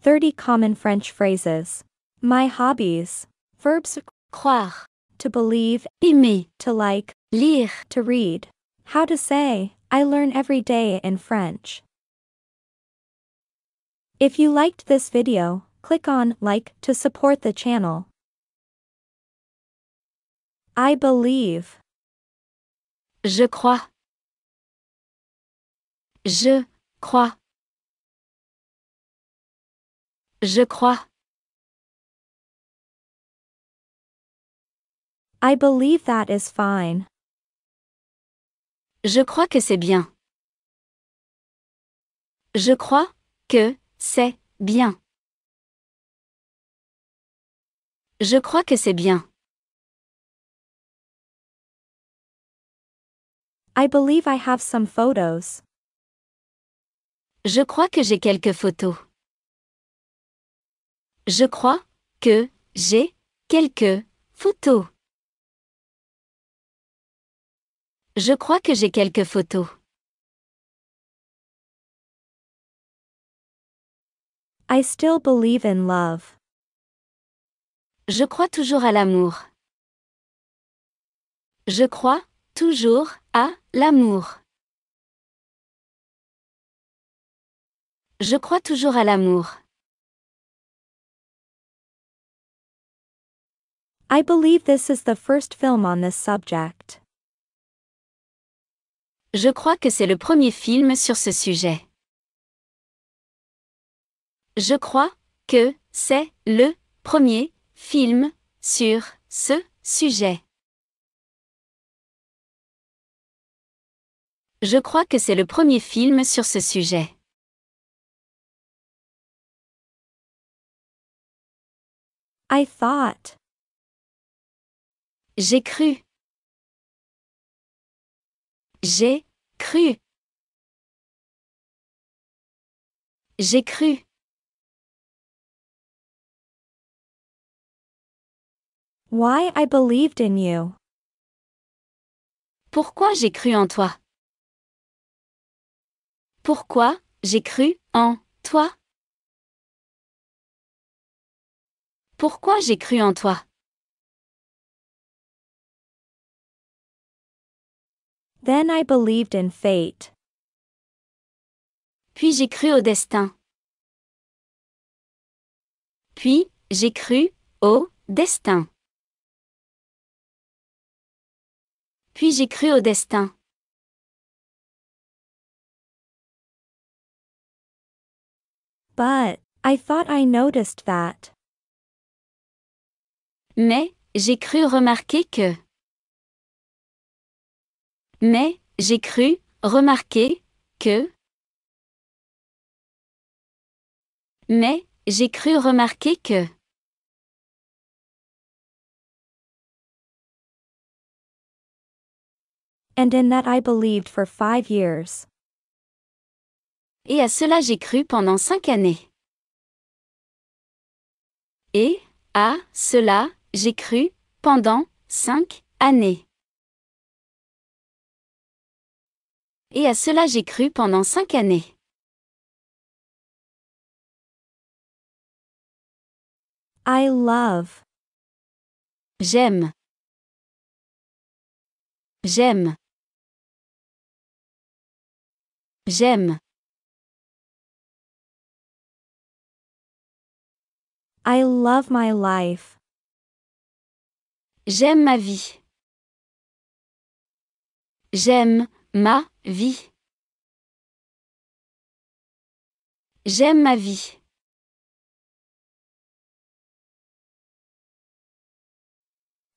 30 common French phrases. My hobbies. Verbs croire, to believe, aimer, to like, lire, to read. How to say, I learn every day in French. If you liked this video, click on like to support the channel. I believe. Je crois. Je crois. Je crois. I believe that is fine. Je crois que c'est bien. Je crois que c'est bien. Je crois que c'est bien. I believe I have some photos. Je crois que j'ai quelques photos. Je crois que j'ai quelques photos. Je crois que j'ai quelques photos. I still believe in love. Je crois toujours à l'amour. Je crois toujours à l'amour. Je crois toujours à l'amour. I believe this is the first film on this subject. Je crois que c'est le premier film sur ce sujet. Je crois que c'est le premier film sur ce sujet. Je crois que c'est le premier film sur ce sujet. I thought. J'ai cru. J'ai cru. J'ai cru. Why I believed in you. Pourquoi j'ai cru en toi? Pourquoi j'ai cru en toi? Pourquoi j'ai cru en toi? Then I believed in fate. Puis j'ai cru au destin. Puis, j'ai cru au destin. Puis j'ai cru au destin. But, I thought I noticed that. Mais, j'ai cru remarquer que. Mais, j'ai cru, remarquer, que... Mais, j'ai cru remarquer que... And in that I believed for five years. Et à cela j'ai cru pendant cinq années. Et, à cela, j'ai cru, pendant cinq années. Et à cela j'ai cru pendant cinq années. I love. J'aime. J'aime. J'aime. I love my life. J'aime ma vie. J'aime ma vie. J'aime ma vie.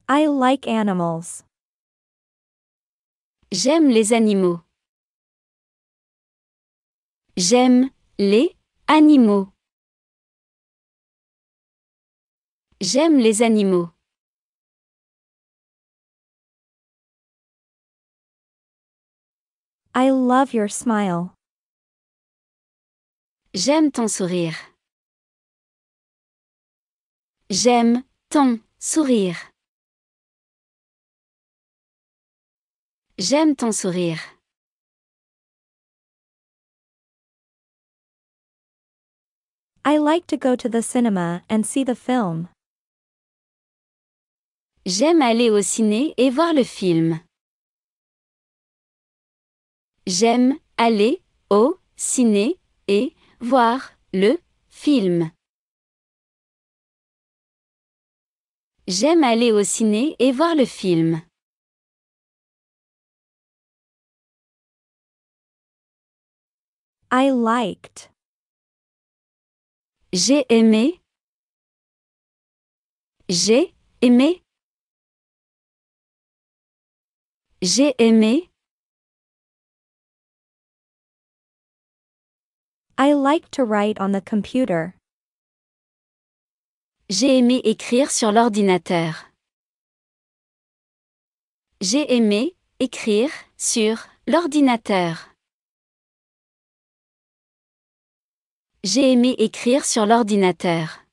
I like animals. J'aime les animaux. J'aime les animaux. J'aime les animaux. I love your smile. J'aime ton sourire. J'aime ton sourire. J'aime ton sourire. I like to go to the cinema and see the film. J'aime aller au ciné et voir le film. J'aime aller au ciné et voir le film. J'aime aller au ciné et voir le film. I liked. J'ai aimé. J'ai aimé. J'ai aimé. I J'ai aimé écrire sur l'ordinateur. J'ai aimé écrire sur l'ordinateur. J'ai aimé écrire sur l'ordinateur.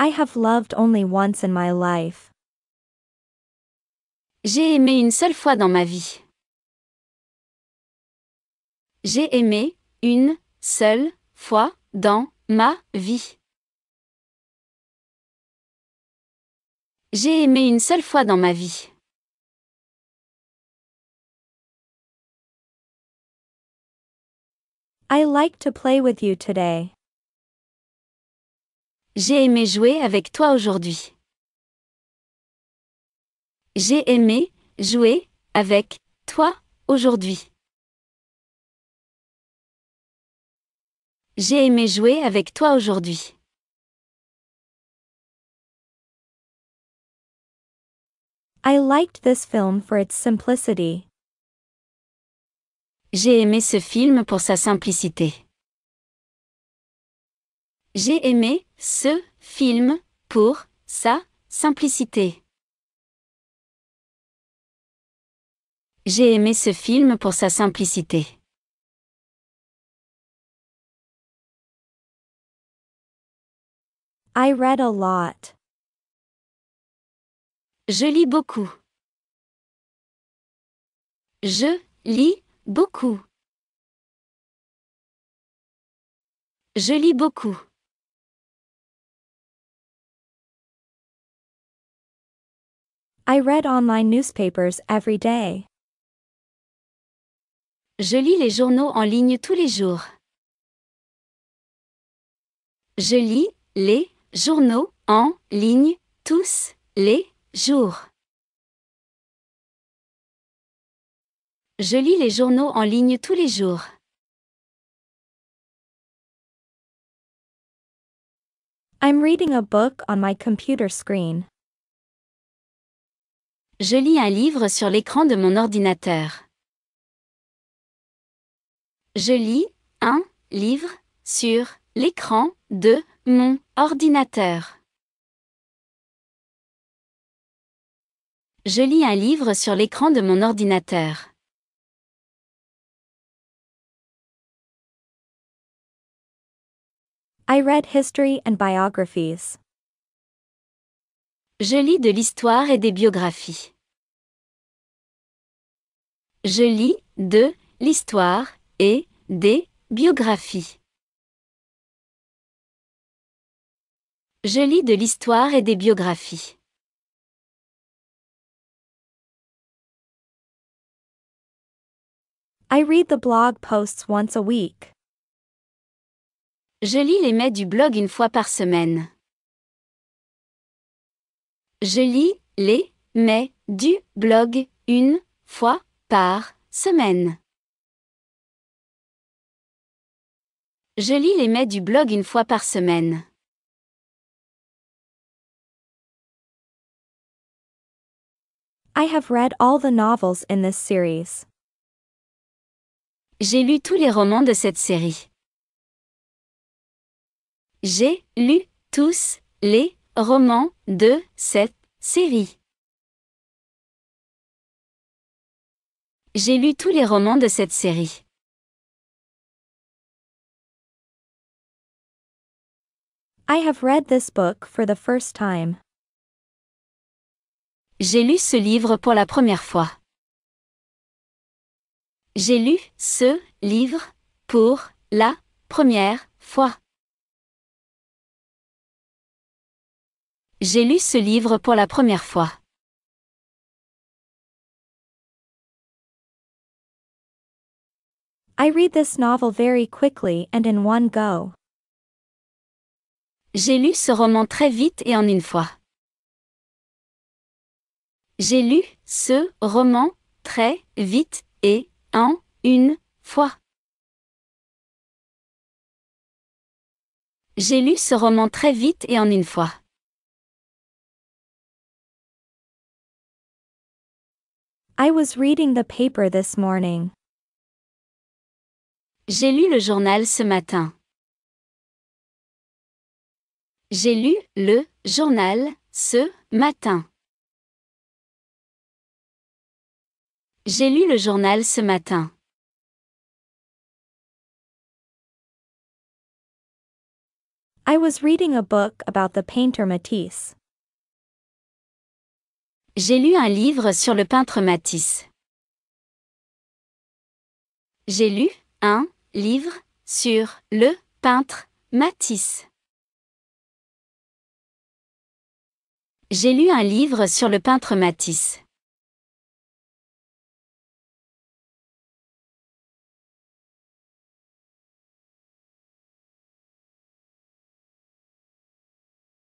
I have loved only once in my life. J'ai aimé une seule fois dans ma vie. J'ai aimé, une, seule, fois, dans, ma, vie. J'ai aimé une seule fois dans ma vie. I like to play with you today. J'ai aimé jouer avec toi aujourd'hui. J'ai aimé jouer avec toi aujourd'hui. J'ai aimé jouer avec toi aujourd'hui. I liked this film for its simplicity. J'ai aimé ce film pour sa simplicité. J'ai aimé ce film pour sa simplicité. J'ai aimé ce film pour sa simplicité. I read a lot. Je lis beaucoup. Je lis beaucoup. Je lis beaucoup. I read online newspapers every day. Je lis les journaux en ligne tous les jours. Je lis les Journaux, en ligne, tous les jours. Je lis les journaux en ligne tous les jours. I'm reading a book on my computer screen. Je lis un livre sur l'écran de mon ordinateur. Je lis un livre sur l'écran de mon ordinateur. Je lis un livre sur l'écran de mon ordinateur. I read history and biographies. Je lis de l'histoire et des biographies. Je lis de l'histoire et des biographies. Je lis de l'histoire et des biographies. I read the blog posts once a week. Je lis les mets du blog une fois par semaine. Je lis les mets du blog une fois par semaine. Je lis les du blog une fois par semaine. I have read all the novels in this series. J'ai lu tous les romans de cette série. J'ai lu tous les romans de cette série. J'ai lu tous les romans de cette série. I have read this book for the first time. J'ai lu ce livre pour la première fois. J'ai lu ce livre pour la première fois. J'ai lu ce livre pour la première fois. I read this novel very quickly and in one go. J'ai lu ce roman très vite et en une fois. J'ai lu ce roman très vite et en une fois. J'ai lu ce roman très vite et en une fois. I was reading the paper this morning. J'ai lu le journal ce matin. J'ai lu le journal ce matin. J'ai lu le journal ce matin. I was reading a book about the painter Matisse. J'ai lu un livre sur le peintre Matisse. J'ai lu un livre sur le peintre Matisse. J'ai lu un livre sur le peintre Matisse.